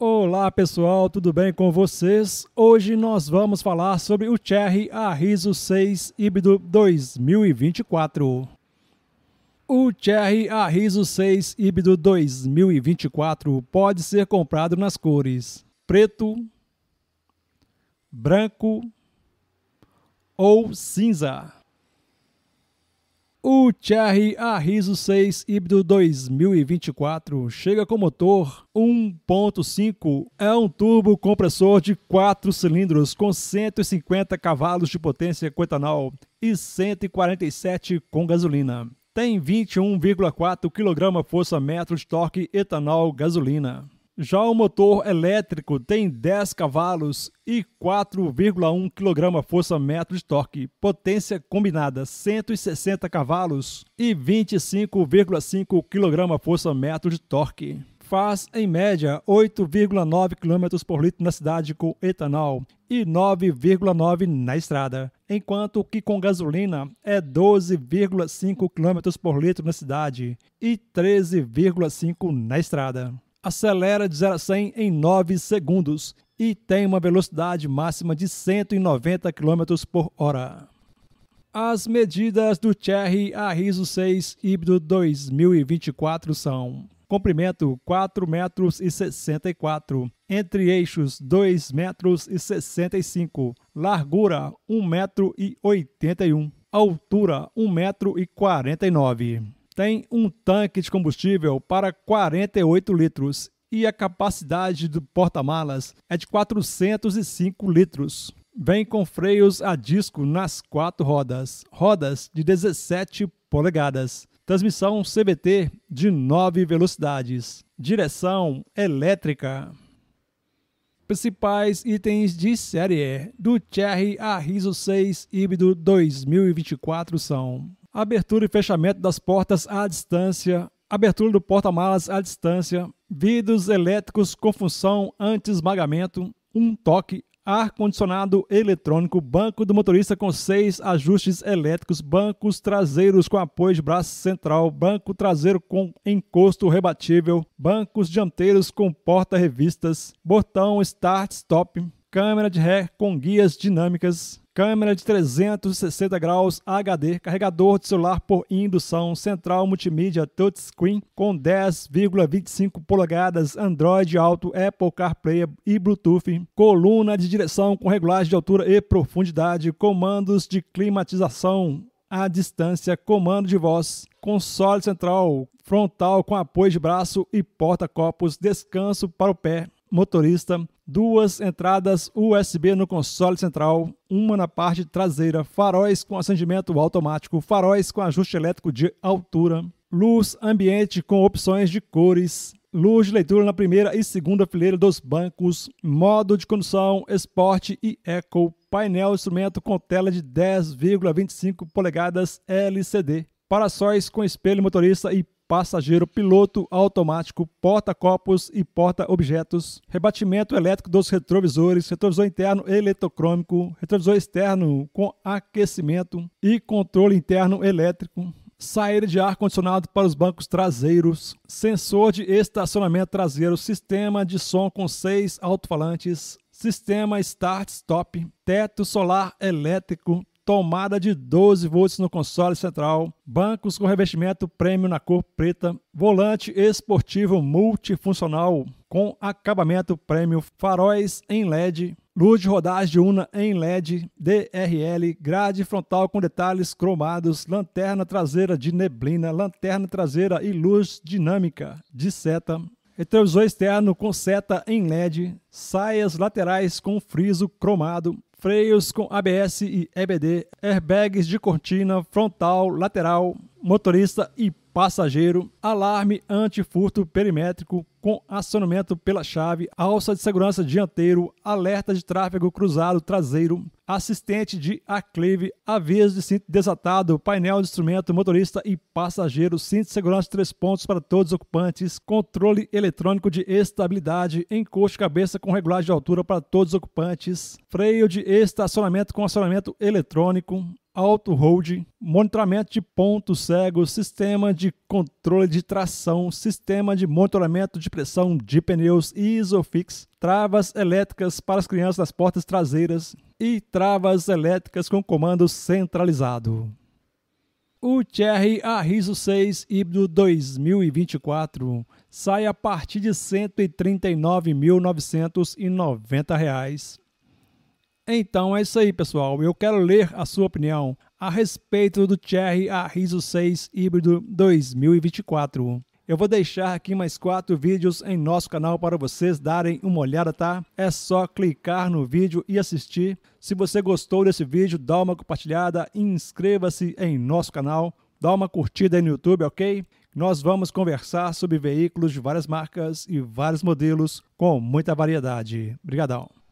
Olá pessoal, tudo bem com vocês? Hoje nós vamos falar sobre o Cherry Arriso 6 híbrido 2024. O Cherry Arriso 6 híbrido 2024 pode ser comprado nas cores preto, branco ou cinza. O Cherry Arriso 6 híbrido 2024 chega com motor 1.5. É um turbo compressor de 4 cilindros com 150 cavalos de potência com etanol e 147 com gasolina. Tem 21,4 kg força-metro de torque etanol gasolina. Já o motor elétrico tem 10 cavalos e 4,1 kgfm de torque, potência combinada 160 cavalos e 25,5 kgfm de torque. Faz, em média, 8,9 km por litro na cidade com etanol e 9,9 na estrada, enquanto que com gasolina é 12,5 km por litro na cidade e 13,5 na estrada acelera de 0 a 100 em 9 segundos e tem uma velocidade máxima de 190 km por hora. As medidas do Cherry Arriso 6 híbrido 2024 são comprimento 4 metros e 64, entre eixos 2 metros e 65, largura 1 metro e 81, altura 1 metro e 49 tem um tanque de combustível para 48 litros e a capacidade do porta-malas é de 405 litros. Vem com freios a disco nas quatro rodas, rodas de 17 polegadas, transmissão CVT de 9 velocidades, direção elétrica. Principais itens de série do Cherry Arriso 6 híbrido 2024 são abertura e fechamento das portas à distância, abertura do porta-malas à distância, vidros elétricos com função anti-esmagamento, um toque, ar-condicionado eletrônico, banco do motorista com seis ajustes elétricos, bancos traseiros com apoio de braço central, banco traseiro com encosto rebatível, bancos dianteiros com porta-revistas, botão start-stop, câmera de ré com guias dinâmicas, câmera de 360 graus HD, carregador de celular por indução, central multimídia touchscreen com 10,25 polegadas, Android Auto, Apple CarPlay e Bluetooth, coluna de direção com regulagem de altura e profundidade, comandos de climatização à distância, comando de voz, console central, frontal com apoio de braço e porta-copos, descanso para o pé, motorista, duas entradas USB no console central, uma na parte traseira, faróis com acendimento automático, faróis com ajuste elétrico de altura, luz ambiente com opções de cores, luz de leitura na primeira e segunda fileira dos bancos, modo de condução, esporte e eco, painel instrumento com tela de 10,25 polegadas LCD, para sóis com espelho motorista e passageiro piloto automático, porta-copos e porta-objetos, rebatimento elétrico dos retrovisores, retrovisor interno eletrocrômico, retrovisor externo com aquecimento e controle interno elétrico, saída de ar-condicionado para os bancos traseiros, sensor de estacionamento traseiro, sistema de som com seis alto-falantes, sistema start-stop, teto solar elétrico, tomada de 12 volts no console central, bancos com revestimento premium na cor preta, volante esportivo multifuncional com acabamento premium, faróis em LED, luz de rodagem diurna em LED, DRL, grade frontal com detalhes cromados, lanterna traseira de neblina, lanterna traseira e luz dinâmica de seta, retrovisor externo com seta em LED, saias laterais com friso cromado, freios com ABS e EBD, airbags de cortina, frontal, lateral, motorista e passageiro, alarme anti-furto perimétrico com acionamento pela chave, alça de segurança dianteiro, alerta de tráfego cruzado traseiro, assistente de aclive, aviso de cinto desatado, painel de instrumento, motorista e passageiro, cinto de segurança três pontos para todos os ocupantes, controle eletrônico de estabilidade, encosto de cabeça com regulagem de altura para todos os ocupantes, freio de estacionamento com acionamento eletrônico, auto-hold, monitoramento de pontos cegos, sistema de controle de tração, sistema de monitoramento de pressão de pneus Isofix, travas elétricas para as crianças das portas traseiras e travas elétricas com comando centralizado. O Cherry Arriso 6 híbrido 2024 sai a partir de R$ 139.990. Então é isso aí, pessoal. Eu quero ler a sua opinião a respeito do Cherry Arriso 6 híbrido 2024. Eu vou deixar aqui mais quatro vídeos em nosso canal para vocês darem uma olhada, tá? É só clicar no vídeo e assistir. Se você gostou desse vídeo, dá uma compartilhada, inscreva-se em nosso canal, dá uma curtida aí no YouTube, ok? Nós vamos conversar sobre veículos de várias marcas e vários modelos com muita variedade. Obrigadão!